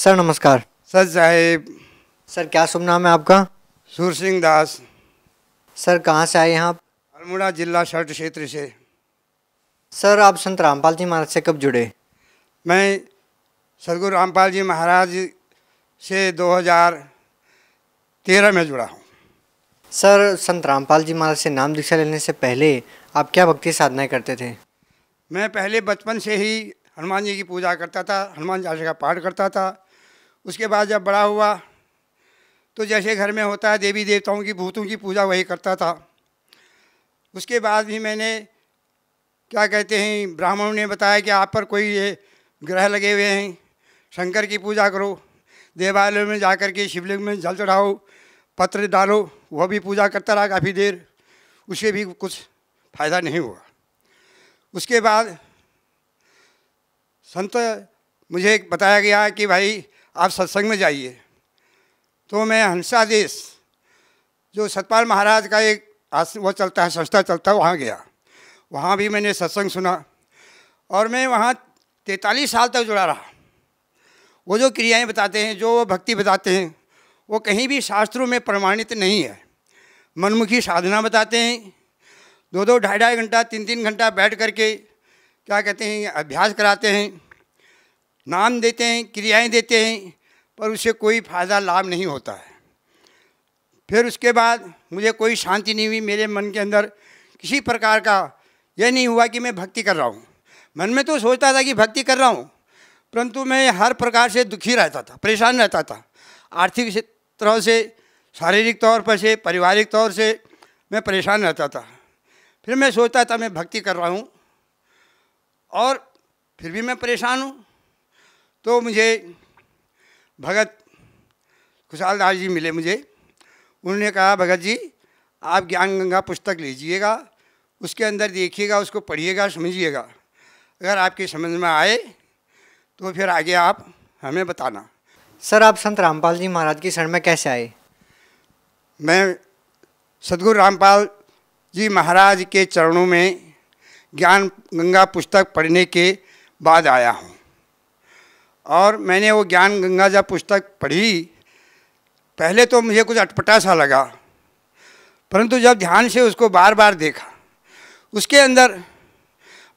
sir नमस्कार sir साहेब sir क्या शुभ नाम है आपका सुर सिंह दास सर कहाँ से आए हैं आप अल्मोड़ा जिला शर्ट क्षेत्र से सर आप संत रामपाल जी महाराज से कब जुड़े मैं सदगुरु रामपाल जी महाराज से 2013 में जुड़ा हूँ सर संत रामपाल जी महाराज से नाम दीक्षा लेने से पहले आप क्या भक्ति साधनाएं करते थे मैं पहले बचपन से ही हनुमान जी की पूजा करता था हनुमान चालीसा का पाठ करता था उसके बाद जब बड़ा हुआ तो जैसे घर में होता है देवी देवताओं की भूतों की पूजा वही करता था उसके बाद भी मैंने क्या कहते हैं ब्राह्मणों ने बताया कि आप पर कोई ये ग्रह लगे हुए हैं शंकर की पूजा करो देवालय में जा कर के शिवलिंग में जल चढ़ाओ पत्र डालो वह भी पूजा करता रहा काफ़ी देर उसे भी कुछ फायदा नहीं हुआ उसके बाद संत मुझे बताया गया कि भाई आप सत्संग में जाइए तो मैं हंसादेश जो सतपाल महाराज का एक वह चलता है संस्था चलता है वहाँ गया वहाँ भी मैंने सत्संग सुना और मैं वहाँ तैंतालीस साल तक जुड़ा रहा वो जो क्रियाएं बताते हैं जो वो भक्ति बताते हैं वो कहीं भी शास्त्रों में प्रमाणित नहीं है मनमुखी साधना बताते हैं दो दो ढाई ढाई घंटा तीन तीन घंटा बैठ करके क्या कहते हैं अभ्यास कराते हैं नाम देते हैं क्रियाएं देते हैं पर उससे कोई फ़ायदा लाभ नहीं होता है फिर उसके बाद मुझे कोई शांति नहीं हुई मेरे मन के अंदर किसी प्रकार का यह नहीं हुआ कि मैं भक्ति कर रहा हूँ मन में तो सोचता था कि भक्ति कर रहा हूँ परंतु मैं हर प्रकार से दुखी रहता था परेशान रहता था आर्थिक तरह से शारीरिक तौर पर से पारिवारिक तौर से मैं परेशान रहता था फिर मैं सोचता था मैं भक्ति कर रहा हूँ और फिर भी मैं परेशान हूँ तो मुझे भगत खुशाल दास जी मिले मुझे उन्होंने कहा भगत जी आप ज्ञान गंगा पुस्तक लीजिएगा उसके अंदर देखिएगा उसको पढ़िएगा समझिएगा अगर आपके समझ में आए तो फिर आगे आप हमें बताना सर आप संत रामपाल जी महाराज की शरण में कैसे आए मैं सदगुरु रामपाल जी महाराज के चरणों में ज्ञान गंगा पुस्तक पढ़ने के बाद आया हूँ और मैंने वो ज्ञान गंगा जा पुस्तक पढ़ी पहले तो मुझे कुछ अटपटा सा लगा परंतु जब ध्यान से उसको बार बार देखा उसके अंदर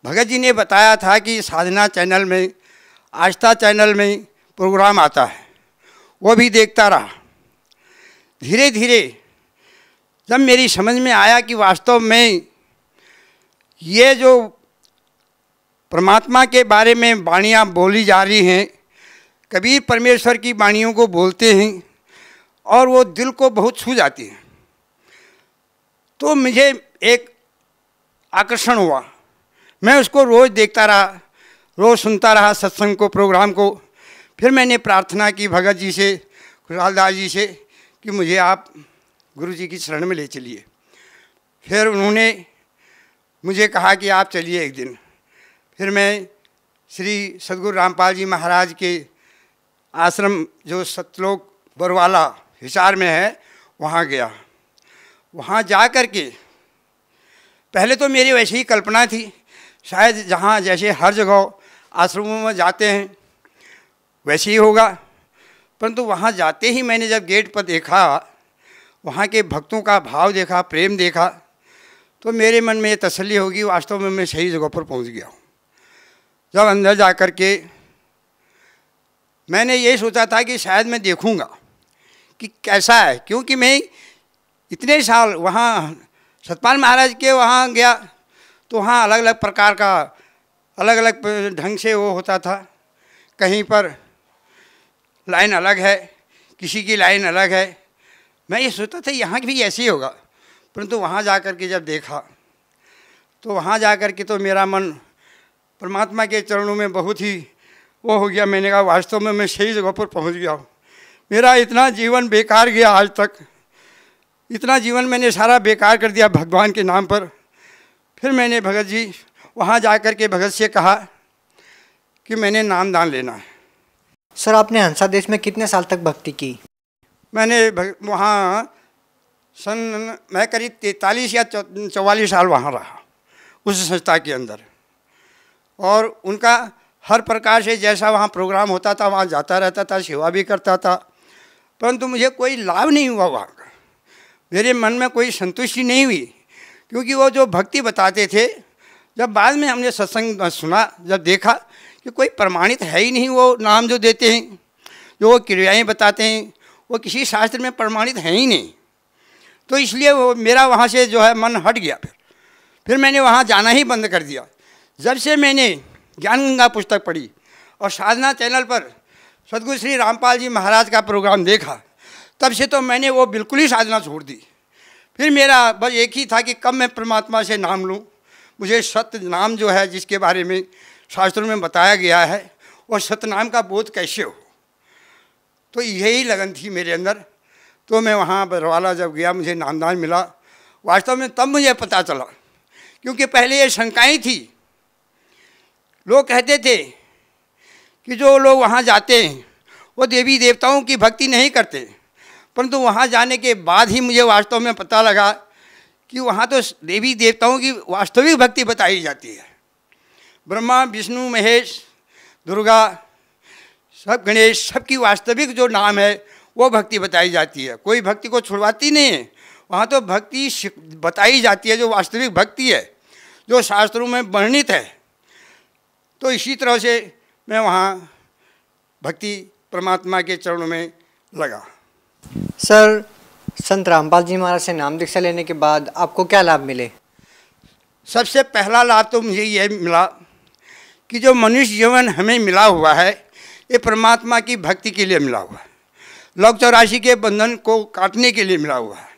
भगत जी ने बताया था कि साधना चैनल में आस्था चैनल में प्रोग्राम आता है वो भी देखता रहा धीरे धीरे जब मेरी समझ में आया कि वास्तव में ये जो परमात्मा के बारे में वाणियाँ बोली जा रही हैं कबीर परमेश्वर की वाणियों को बोलते हैं और वो दिल को बहुत छू जाती हैं तो मुझे एक आकर्षण हुआ मैं उसको रोज़ देखता रहा रोज़ सुनता रहा सत्संग को प्रोग्राम को फिर मैंने प्रार्थना की भगत जी से खुशाल दास जी से कि मुझे आप गुरु जी की शरण में ले चलिए फिर उन्होंने मुझे कहा कि आप चलिए एक दिन फिर मैं श्री सदगुरु रामपाल जी महाराज के आश्रम जो सतलोक बरवाला हिसार में है वहाँ गया वहाँ जा कर के पहले तो मेरी वैसी ही कल्पना थी शायद जहाँ जैसे हर जगह आश्रमों में जाते हैं वैसे ही होगा परंतु वहाँ जाते ही मैंने जब गेट पर देखा वहाँ के भक्तों का भाव देखा प्रेम देखा तो मेरे मन में ये तसली होगी वास्तव में मैं सही जगह पर पहुँच गया हूँ जब अंदर जा कर के मैंने ये सोचा था कि शायद मैं देखूंगा कि कैसा है क्योंकि मैं इतने साल वहाँ सतपाल महाराज के वहाँ गया तो वहाँ अलग अलग प्रकार का अलग अलग ढंग से वो होता था कहीं पर लाइन अलग है किसी की लाइन अलग है मैं ये सोचता था यहाँ भी ऐसे ही होगा परंतु वहाँ जा कर के जब देखा तो वहाँ जा कर के तो मेरा मन परमात्मा के चरणों में बहुत ही वो हो गया मैंने कहा वास्तव तो में मैं सही जगह पर पहुंच गया हूँ मेरा इतना जीवन बेकार गया आज तक इतना जीवन मैंने सारा बेकार कर दिया भगवान के नाम पर फिर मैंने भगत जी वहाँ जा कर के भगत से कहा कि मैंने नाम दान लेना है सर आपने हंसा देश में कितने साल तक भक्ति की मैंने वहाँ सन मैं करीब तैतालीस या चौवालीस साल वहाँ रहा उस संस्था के अंदर और उनका हर प्रकार से जैसा वहाँ प्रोग्राम होता था वहाँ जाता रहता था सेवा भी करता था परंतु मुझे कोई लाभ नहीं हुआ वहाँ का मेरे मन में कोई संतुष्टि नहीं हुई क्योंकि वो जो भक्ति बताते थे जब बाद में हमने सत्संग सुना जब देखा कि कोई प्रमाणित है ही नहीं वो नाम जो देते हैं जो वो क्रियाएँ बताते हैं वो किसी शास्त्र में प्रमाणित है ही नहीं तो इसलिए वो मेरा वहाँ से जो है मन हट गया फिर फिर मैंने वहाँ जाना ही बंद कर दिया जब से मैंने ज्ञान गंगा पुस्तक पढ़ी और साधना चैनल पर सदगुरु श्री रामपाल जी महाराज का प्रोग्राम देखा तब से तो मैंने वो बिल्कुल ही साधना छोड़ दी फिर मेरा बस एक ही था कि कब मैं परमात्मा से नाम लूँ मुझे सत्य नाम जो है जिसके बारे में शास्त्रों में बताया गया है और सतनाम का बोध कैसे हो तो यही लगन थी मेरे अंदर तो मैं वहाँ बरवाला जब गया मुझे नामदान मिला वास्तव में तब मुझे पता चला क्योंकि पहले ये शंकाएँ थी लोग कहते थे कि जो लोग वहाँ जाते हैं वो देवी देवताओं की भक्ति नहीं करते परंतु वहाँ जाने के बाद ही मुझे वास्तव में पता लगा कि वहाँ तो देवी देवताओं की वास्तविक भक्ति बताई जाती है ब्रह्मा विष्णु महेश दुर्गा सब गणेश सबकी वास्तविक जो नाम है वो भक्ति बताई जाती है कोई भक्ति को छुड़वाती नहीं है वहाँ तो भक्ति बताई जाती है जो वास्तविक भक्ति है जो शास्त्रों में वर्णित है तो इसी तरह से मैं वहाँ भक्ति परमात्मा के चरणों में लगा सर संत रामपाल जी महाराज से नाम दीक्षा लेने के बाद आपको क्या लाभ मिले सबसे पहला लाभ तो मुझे यह मिला कि जो मनुष्य जीवन हमें मिला हुआ है ये परमात्मा की भक्ति के लिए मिला हुआ है लौक चौरासी के बंधन को काटने के लिए मिला हुआ है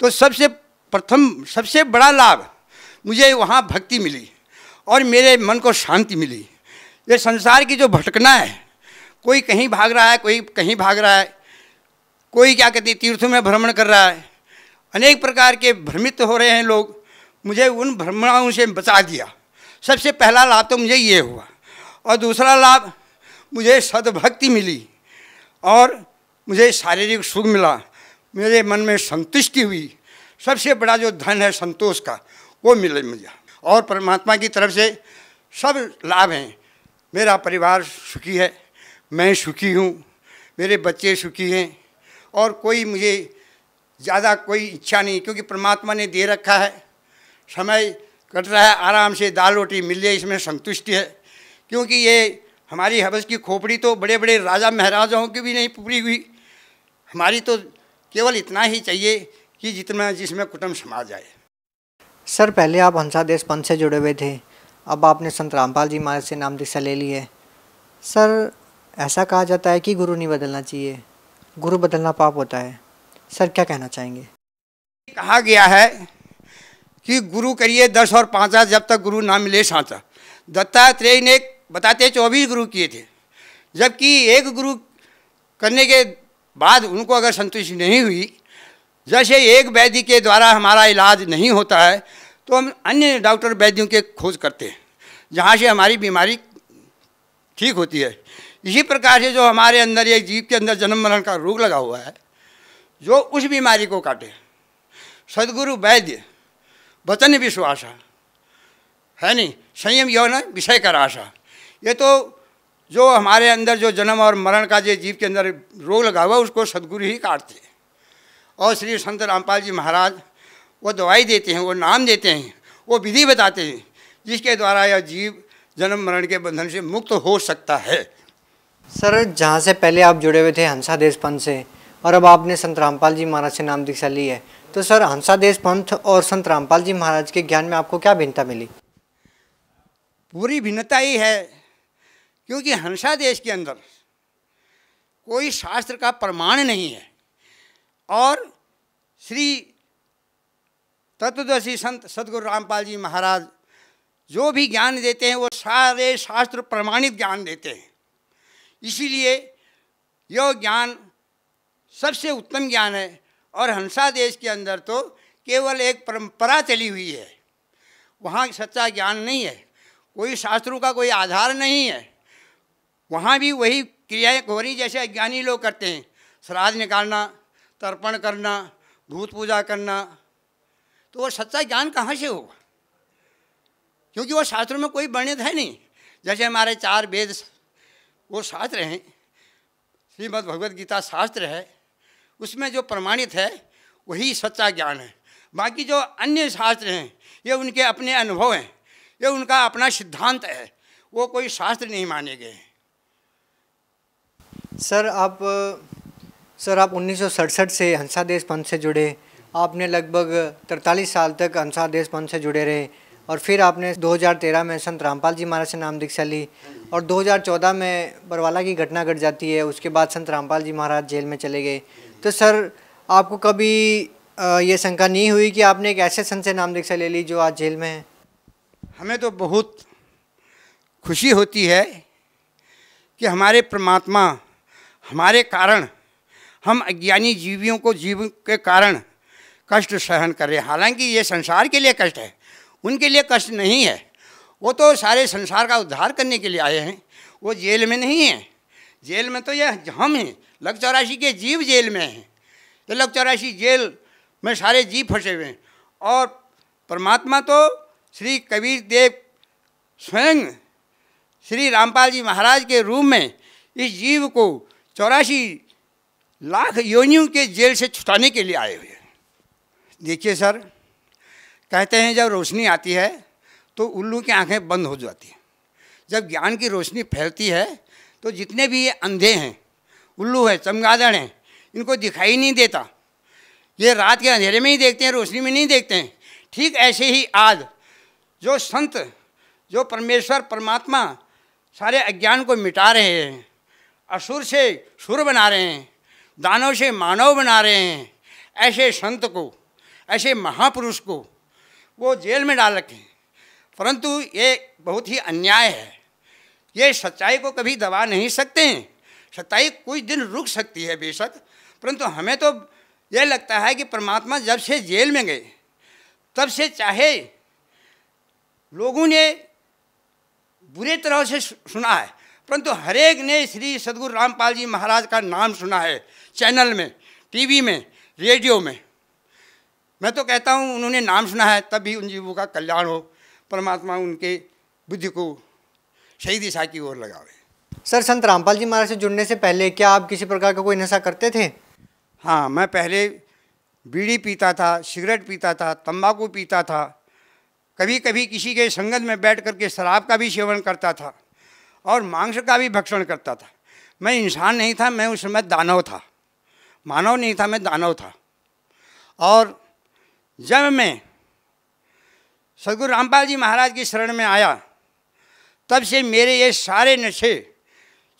तो सबसे प्रथम सबसे बड़ा लाभ मुझे वहाँ भक्ति मिली और मेरे मन को शांति मिली ये संसार की जो भटकना है कोई कहीं भाग रहा है कोई कहीं भाग रहा है कोई क्या कहती तीर्थों में भ्रमण कर रहा है अनेक प्रकार के भ्रमित हो रहे हैं लोग मुझे उन भ्रमणाओं से बचा दिया सबसे पहला लाभ तो मुझे ये हुआ और दूसरा लाभ मुझे सद्भक्ति मिली और मुझे शारीरिक सुख मिला मेरे मन में संतुष्टि हुई सबसे बड़ा जो धन है संतोष का वो मिले मुझे और परमात्मा की तरफ से सब लाभ हैं मेरा परिवार सुखी है मैं सुखी हूँ मेरे बच्चे सुखी हैं और कोई मुझे ज़्यादा कोई इच्छा नहीं क्योंकि परमात्मा ने दे रखा है समय कट रहा है आराम से दाल रोटी मिल जाए इसमें संतुष्टि है क्योंकि ये हमारी हवस की खोपड़ी तो बड़े बड़े राजा महाराजाओं की भी नहीं पूरी हुई हमारी तो केवल इतना ही चाहिए कि जितना जिसमें कुटुम्ब समा जाए सर पहले आप देश पंथ से जुड़े हुए थे अब आपने संत रामपाल जी महाराज से नाम दीक्षा ले ली है सर ऐसा कहा जाता है कि गुरु नहीं बदलना चाहिए गुरु बदलना पाप होता है सर क्या कहना चाहेंगे कहा गया है कि गुरु करिए दस और पाँचा जब तक गुरु ना मिले साँचा दत्तात्रेय ने बताते चौबीस गुरु किए थे जबकि एक गुरु करने के बाद उनको अगर संतुष्टि नहीं हुई जैसे एक वैद्य के द्वारा हमारा इलाज नहीं होता है तो हम अन्य डॉक्टर वैद्यों के खोज करते हैं जहाँ से हमारी बीमारी ठीक होती है इसी प्रकार से जो हमारे अंदर एक जीव के अंदर जन्म मरण का रोग लगा हुआ है जो उस बीमारी को काटे सदगुरु वैद्य वचन विश्वास है नहीं संयम यौन विषय का आशा ये तो जो हमारे अंदर जो जन्म और मरण का जो जीव के अंदर रोग लगा हुआ है उसको सदगुरु ही काटते हैं और श्री संत रामपाल जी महाराज वो दवाई देते हैं वो नाम देते हैं वो विधि बताते हैं जिसके द्वारा यह जीव जन्म मरण के बंधन से मुक्त हो सकता है सर जहाँ से पहले आप जुड़े हुए थे हंसा देश पंथ से और अब आपने संत रामपाल जी महाराज से नाम दीक्षा ली है तो सर हंसा देश पंथ और संत रामपाल जी महाराज के ज्ञान में आपको क्या भिन्नता मिली पूरी भिन्नता ही है क्योंकि हंसा देश के अंदर कोई शास्त्र का प्रमाण नहीं है और श्री तत्वदर्शी संत सदगुरु रामपाल जी महाराज जो भी ज्ञान देते हैं वो सारे शास्त्र प्रमाणित ज्ञान देते हैं इसीलिए यह ज्ञान सबसे उत्तम ज्ञान है और हंसा देश के अंदर तो केवल एक परंपरा चली हुई है वहाँ सच्चा ज्ञान नहीं है कोई शास्त्रों का कोई आधार नहीं है वहाँ भी वही क्रियाएँ घोरी जैसे अज्ञानी लोग करते हैं श्राद्ध निकालना तर्पण करना भूत पूजा करना तो वो सच्चा ज्ञान कहाँ से होगा क्योंकि वो शास्त्रों में कोई वर्णित है नहीं जैसे हमारे चार वेद वो शास्त्र हैं श्रीमद् भगवद गीता शास्त्र है उसमें जो प्रमाणित है वही सच्चा ज्ञान है बाकी जो अन्य शास्त्र हैं ये उनके अपने अनुभव हैं ये उनका अपना सिद्धांत है वो कोई शास्त्र नहीं माने गए सर आप सर आप उन्नीस से हंसा देश पंथ से जुड़े आपने लगभग तरतालीस साल तक हंसा देश पंथ से जुड़े रहे और फिर आपने 2013 में संत रामपाल जी महाराज से नाम दीक्षा ली और 2014 में बरवाला की घटना घट जाती है उसके बाद संत रामपाल जी महाराज जेल में चले गए तो सर आपको कभी ये शंका नहीं हुई कि आपने एक ऐसे संत से नाम दीक्षा ले ली जो आज जेल में है हमें तो बहुत खुशी होती है कि हमारे परमात्मा हमारे कारण हम अज्ञानी जीवियों को जीव के कारण कष्ट सहन कर रहे हैं हालांकि ये संसार के लिए कष्ट है उनके लिए कष्ट नहीं है वो तो सारे संसार का उद्धार करने के लिए आए हैं वो जेल में नहीं है जेल में तो यह हम हैं लग चौरासी के जीव जेल में हैं ये लग चौरासी जेल में सारे जीव फंसे हुए हैं और परमात्मा तो श्री कबीर देव स्वयं श्री रामपाल जी महाराज के रूप में इस जीव को चौरासी लाख योनियों के जेल से छुटाने के लिए आए हुए देखिए सर कहते हैं जब रोशनी आती है तो उल्लू की आंखें बंद हो जाती हैं जब ज्ञान की रोशनी फैलती है तो जितने भी ये अंधे हैं उल्लू हैं चमगादड़ हैं इनको दिखाई नहीं देता ये रात के अंधेरे में ही देखते हैं रोशनी में नहीं देखते हैं ठीक ऐसे ही आज जो संत जो परमेश्वर परमात्मा सारे अज्ञान को मिटा रहे हैं असुर से सुर बना रहे हैं दानव से मानव बना रहे हैं ऐसे संत को ऐसे महापुरुष को वो जेल में डाल रखें परंतु ये बहुत ही अन्याय है ये सच्चाई को कभी दबा नहीं सकते हैं सच्चाई कुछ दिन रुक सकती है बेशक परंतु हमें तो यह लगता है कि परमात्मा जब से जेल में गए तब से चाहे लोगों ने बुरे तरह से सुना है परंतु हरेक ने श्री सदगुरु रामपाल जी महाराज का नाम सुना है चैनल में टीवी में रेडियो में मैं तो कहता हूँ उन्होंने नाम सुना है तब भी उन जीवों का कल्याण हो परमात्मा उनके बुद्धि को सही दिशा की ओर लगावे सर संत रामपाल जी महाराज से जुड़ने से पहले क्या आप किसी प्रकार का कोई नशा करते थे हाँ मैं पहले बीड़ी पीता था सिगरेट पीता था तंबाकू पीता था कभी कभी किसी के संगत में बैठ करके शराब का भी सेवन करता था और मांस का भी भक्षण करता था मैं इंसान नहीं था मैं उस समय दानव था मानव नहीं था मैं दानव था और जब मैं सदगुरु रामपाल जी महाराज की शरण में आया तब से मेरे ये सारे नशे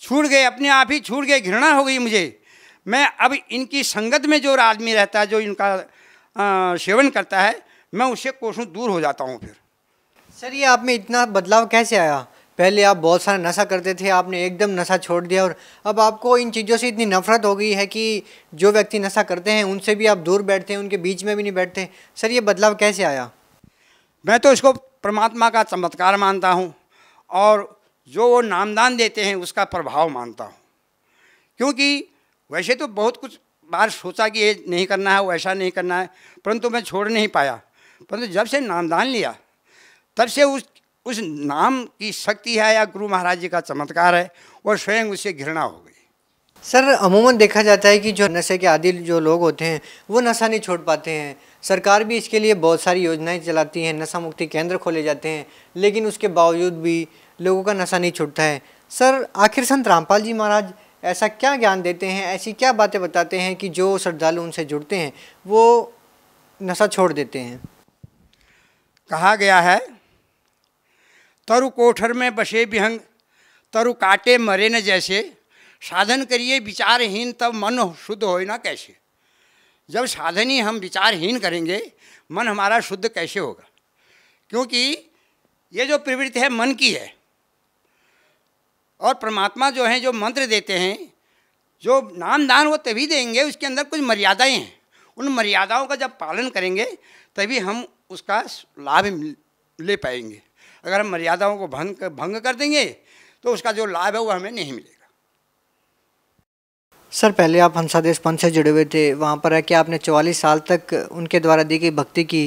छूट गए अपने आप ही छूट गए घृणा हो गई मुझे मैं अब इनकी संगत में जो आदमी रहता है जो इनका आ, सेवन करता है मैं उससे कोसों दूर हो जाता हूँ फिर सर ये आप में इतना बदलाव कैसे आया पहले आप बहुत सारा नशा करते थे आपने एकदम नशा छोड़ दिया और अब आपको इन चीज़ों से इतनी नफरत हो गई है कि जो व्यक्ति नशा करते हैं उनसे भी आप दूर बैठते हैं उनके बीच में भी नहीं बैठते सर ये बदलाव कैसे आया मैं तो इसको परमात्मा का चमत्कार मानता हूँ और जो वो नामदान देते हैं उसका प्रभाव मानता हूँ क्योंकि वैसे तो बहुत कुछ बार सोचा कि ये नहीं करना है वैसा नहीं करना है परंतु मैं छोड़ नहीं पाया परंतु जब से नामदान लिया तब से उस उस नाम की शक्ति है या गुरु महाराज जी का चमत्कार है और स्वयं उसे घृणा हो गई सर अमूमन देखा जाता है कि जो नशे के आदि जो लोग होते हैं वो नशा नहीं छोड़ पाते हैं सरकार भी इसके लिए बहुत सारी योजनाएं चलाती हैं नशा मुक्ति केंद्र खोले जाते हैं लेकिन उसके बावजूद भी लोगों का नशा नहीं छूटता है सर आखिर संत रामपाल जी महाराज ऐसा क्या ज्ञान देते हैं ऐसी क्या बातें बताते हैं कि जो श्रद्धालु उनसे जुड़ते हैं वो नशा छोड़ देते हैं कहा गया है तरु कोठर में बसे विहंग तरु काटे मरे न जैसे साधन करिए विचारहीन तब मन शुद्ध हो ना कैसे जब साधन ही हम विचारहीन करेंगे मन हमारा शुद्ध कैसे होगा क्योंकि ये जो प्रवृत्ति है मन की है और परमात्मा जो है जो मंत्र देते हैं जो नाम दान वो तभी देंगे उसके अंदर कुछ मर्यादाएं हैं उन मर्यादाओं का जब पालन करेंगे तभी हम उसका लाभ ले पाएंगे अगर हम मर्यादाओं को भंग कर, भंग कर देंगे तो उसका जो लाभ है वो हमें नहीं मिलेगा सर पहले आप हंसादेश पंथ से जुड़े हुए थे वहाँ पर है कि आपने चवालीस साल तक उनके द्वारा दी गई भक्ति की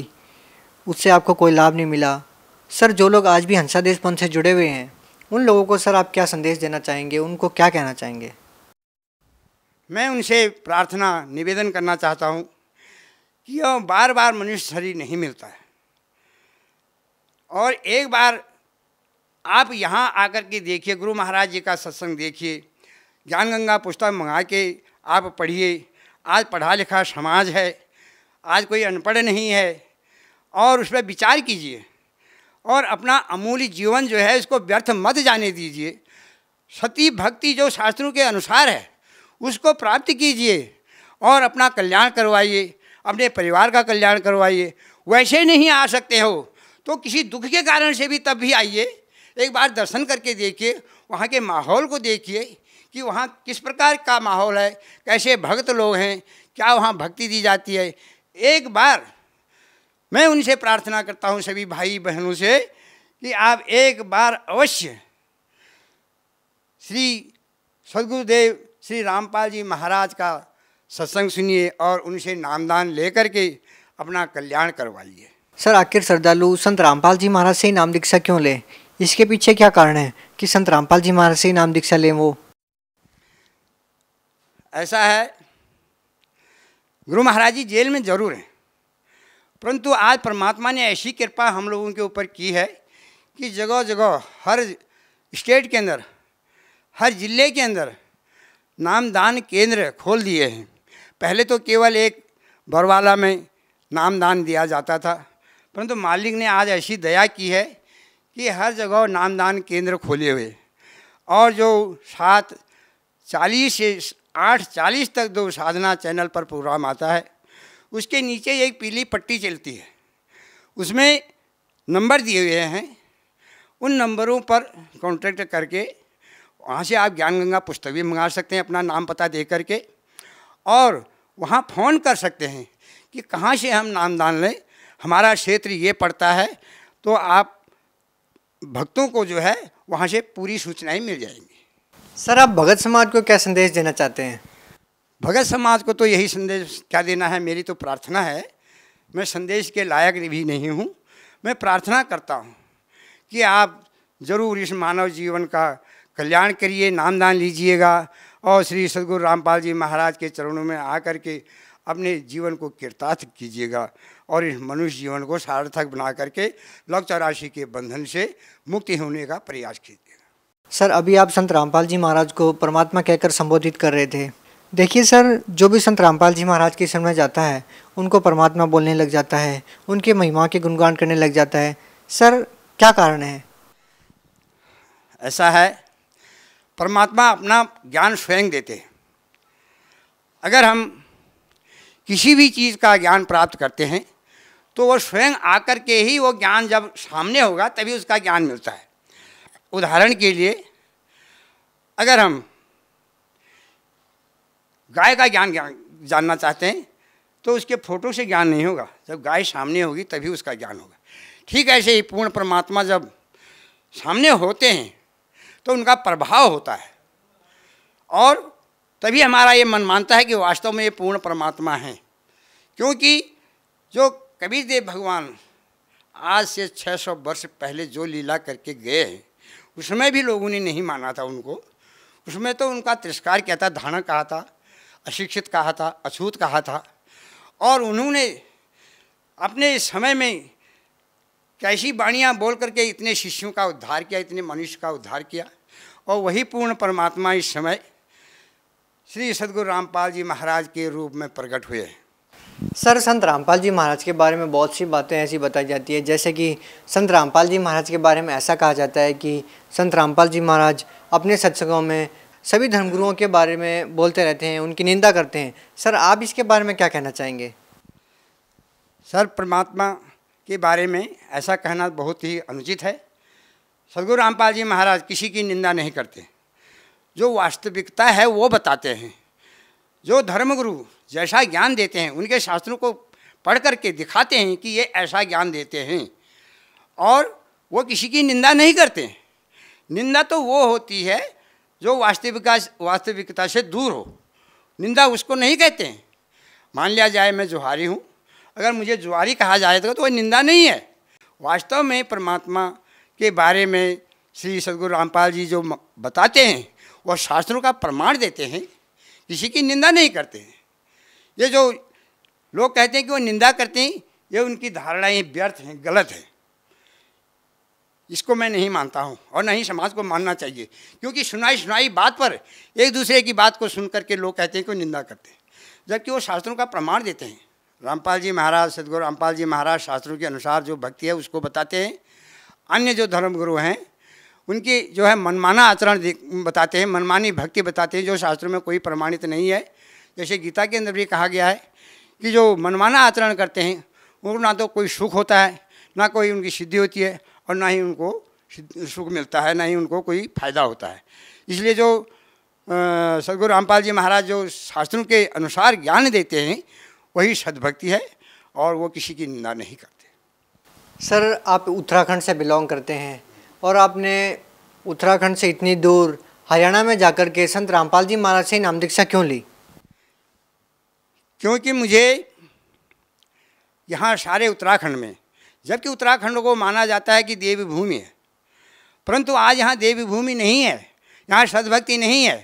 उससे आपको कोई लाभ नहीं मिला सर जो लोग आज भी हंसादेश पंथ से जुड़े हुए हैं उन लोगों को सर आप क्या संदेश देना चाहेंगे उनको क्या कहना चाहेंगे मैं उनसे प्रार्थना निवेदन करना चाहता हूँ कि बार बार मनुष्य शरीर नहीं मिलता है और एक बार आप यहाँ आकर के देखिए गुरु महाराज जी का सत्संग देखिए ज्ञान गंगा पुस्तक मंगा के आप पढ़िए आज पढ़ा लिखा समाज है आज कोई अनपढ़ नहीं है और उस पर विचार कीजिए और अपना अमूल्य जीवन जो है इसको व्यर्थ मत जाने दीजिए सती भक्ति जो शास्त्रों के अनुसार है उसको प्राप्त कीजिए और अपना कल्याण करवाइए अपने परिवार का कल्याण करवाइए वैसे नहीं आ सकते हो तो किसी दुख के कारण से भी तब भी आइए एक बार दर्शन करके देखिए वहाँ के माहौल को देखिए कि वहाँ किस प्रकार का माहौल है कैसे भक्त लोग हैं क्या वहाँ भक्ति दी जाती है एक बार मैं उनसे प्रार्थना करता हूँ सभी भाई बहनों से कि आप एक बार अवश्य श्री सदगुरुदेव श्री रामपाल जी महाराज का सत्संग सुनिए और उनसे नामदान लेकर के अपना कल्याण करवाइए सर आखिर श्रद्धालु संत रामपाल जी महाराज से ही नाम दीक्षा क्यों लें इसके पीछे क्या कारण है कि संत रामपाल जी महाराज से ही नाम दीक्षा लें वो ऐसा है गुरु महाराज जी जेल में ज़रूर हैं परंतु आज परमात्मा ने ऐसी कृपा हम लोगों के ऊपर की है कि जगह जगह हर स्टेट के अंदर हर जिले के अंदर नामदान केंद्र खोल दिए हैं पहले तो केवल एक बरवाला में नामदान दिया जाता था परंतु मालिक ने आज ऐसी दया की है कि हर जगह नामदान केंद्र खोले हुए और जो सात चालीस से आठ चालीस तक जो साधना चैनल पर प्रोग्राम आता है उसके नीचे एक पीली पट्टी चलती है उसमें नंबर दिए हुए हैं उन नंबरों पर कॉन्टैक्ट करके वहाँ से आप ज्ञान गंगा पुस्तक भी मंगा सकते हैं अपना नाम पता दे करके और वहाँ फ़ोन कर सकते हैं कि कहाँ से हम नामदान लें हमारा क्षेत्र ये पड़ता है तो आप भक्तों को जो है वहाँ से पूरी सूचनाएँ मिल जाएंगी सर आप भगत समाज को क्या संदेश देना चाहते हैं भगत समाज को तो यही संदेश क्या देना है मेरी तो प्रार्थना है मैं संदेश के लायक भी नहीं हूँ मैं प्रार्थना करता हूँ कि आप जरूर इस मानव जीवन का कल्याण करिए नामदान लीजिएगा और श्री सदगुरु रामपाल जी महाराज के चरणों में आकर के अपने जीवन को कृतार्थ कीजिएगा और इस मनुष्य जीवन को सार्थक बना करके लव चौरासी के बंधन से मुक्ति होने का प्रयास कीजिए सर अभी आप संत रामपाल जी महाराज को परमात्मा कहकर संबोधित कर रहे थे देखिए सर जो भी संत रामपाल जी महाराज के समय जाता है उनको परमात्मा बोलने लग जाता है उनके महिमा के गुणगान करने लग जाता है सर क्या कारण है ऐसा है परमात्मा अपना ज्ञान स्वयं देते हैं अगर हम किसी भी चीज़ का ज्ञान प्राप्त करते हैं तो वो स्वयं आकर के ही वो ज्ञान जब सामने होगा तभी उसका ज्ञान मिलता है उदाहरण के लिए अगर हम गाय का ज्ञान जानना चाहते हैं तो उसके फोटो से ज्ञान नहीं होगा जब गाय सामने होगी तभी उसका ज्ञान होगा ठीक ऐसे ही पूर्ण परमात्मा जब सामने होते हैं तो उनका प्रभाव होता है और तभी हमारा ये मन मानता है कि वास्तव में ये पूर्ण परमात्मा है क्योंकि जो कबीर देव भगवान आज से 600 वर्ष पहले जो लीला करके गए हैं उसमें भी लोगों ने नहीं माना था उनको उसमें तो उनका तिरस्कार किया था धारण कहा था अशिक्षित कहा था अछूत कहा था और उन्होंने अपने समय में कैसी बाणियाँ बोल करके इतने शिष्यों का उद्धार किया इतने मनुष्य का उद्धार किया और वही पूर्ण परमात्मा इस समय श्री सदगुरु रामपाल जी महाराज के रूप में प्रकट हुए हैं सर संत रामपाल जी महाराज के बारे में बहुत सी बातें ऐसी बताई जाती है जैसे कि संत रामपाल जी महाराज के बारे में ऐसा कहा जाता है कि संत रामपाल जी महाराज अपने सत्संगों में सभी धर्मगुरुओं के बारे में बोलते रहते हैं उनकी निंदा करते हैं सर आप इसके बारे में क्या कहना चाहेंगे सर परमात्मा के बारे में ऐसा कहना बहुत ही अनुचित है सदगुरु रामपाल जी महाराज किसी की निंदा नहीं करते जो वास्तविकता है वो बताते हैं जो धर्मगुरु जैसा ज्ञान देते हैं उनके शास्त्रों को पढ़ करके दिखाते हैं कि ये ऐसा ज्ञान देते हैं और वो किसी की निंदा नहीं करते निंदा तो वो होती है जो वास्तविका वास्तविकता से दूर हो निंदा उसको नहीं कहते हैं मान लिया जाए मैं जुहारी हूँ अगर मुझे जुहारी कहा जाए तो वह निंदा नहीं है वास्तव में परमात्मा के बारे में श्री सदगुरु रामपाल जी जो बताते हैं वह शास्त्रों का प्रमाण देते हैं किसी की निंदा नहीं करते हैं ये जो लोग कहते हैं कि वो निंदा करते हैं ये उनकी धारणाएं व्यर्थ हैं गलत हैं इसको मैं नहीं मानता हूँ और नहीं समाज को मानना चाहिए क्योंकि सुनाई सुनाई बात पर एक दूसरे की बात को सुन करके लोग कहते हैं कि वो निंदा करते हैं जबकि वो शास्त्रों का प्रमाण देते हैं रामपाल जी महाराज सदगुरु रामपाल जी महाराज शास्त्रों के अनुसार जो भक्ति है उसको बताते हैं अन्य जो धर्मगुरु हैं उनकी जो है मनमाना आचरण बताते हैं मनमानी भक्ति बताते हैं जो शास्त्रों में कोई प्रमाणित नहीं है जैसे गीता के अंदर भी कहा गया है कि जो मनमाना आचरण करते हैं उनको ना तो कोई सुख होता है ना कोई उनकी सिद्धि होती है और ना ही उनको सुख मिलता है ना ही उनको कोई फायदा होता है इसलिए जो सदगुरु रामपाल जी महाराज जो शास्त्रों के अनुसार ज्ञान देते हैं वही सदभक्ति है और वो किसी की निंदा नहीं करते सर आप उत्तराखंड से बिलोंग करते हैं और आपने उत्तराखंड से इतनी दूर हरियाणा में जाकर के संत रामपाल जी महाराज से नाम दीक्षा क्यों ली क्योंकि मुझे यहाँ सारे उत्तराखंड में जबकि उत्तराखंड को माना जाता है कि देवी भूमि है परंतु आज यहाँ देवी भूमि नहीं है यहाँ सदभक्ति नहीं है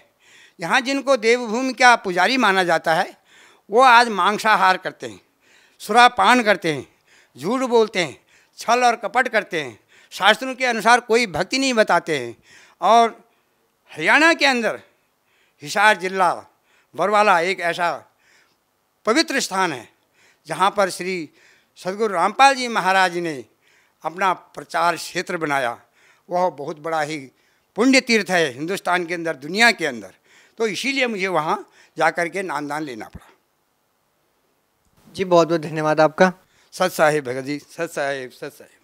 यहाँ जिनको देवभूमि का पुजारी माना जाता है वो आज मांसाहार करते हैं सुरापान करते हैं झूठ बोलते हैं छल और कपट करते हैं शास्त्रों के अनुसार कोई भक्ति नहीं बताते हैं और हरियाणा के अंदर हिसार जिला बरवाला एक ऐसा पवित्र स्थान है जहाँ पर श्री सदगुरु रामपाल जी महाराज ने अपना प्रचार क्षेत्र बनाया वह बहुत बड़ा ही पुण्य तीर्थ है हिंदुस्तान के अंदर दुनिया के अंदर तो इसीलिए मुझे वहाँ जा कर के नामदान लेना पड़ा जी बहुत बहुत धन्यवाद आपका सत साहेब भगत जी सत साहेब सत साहेब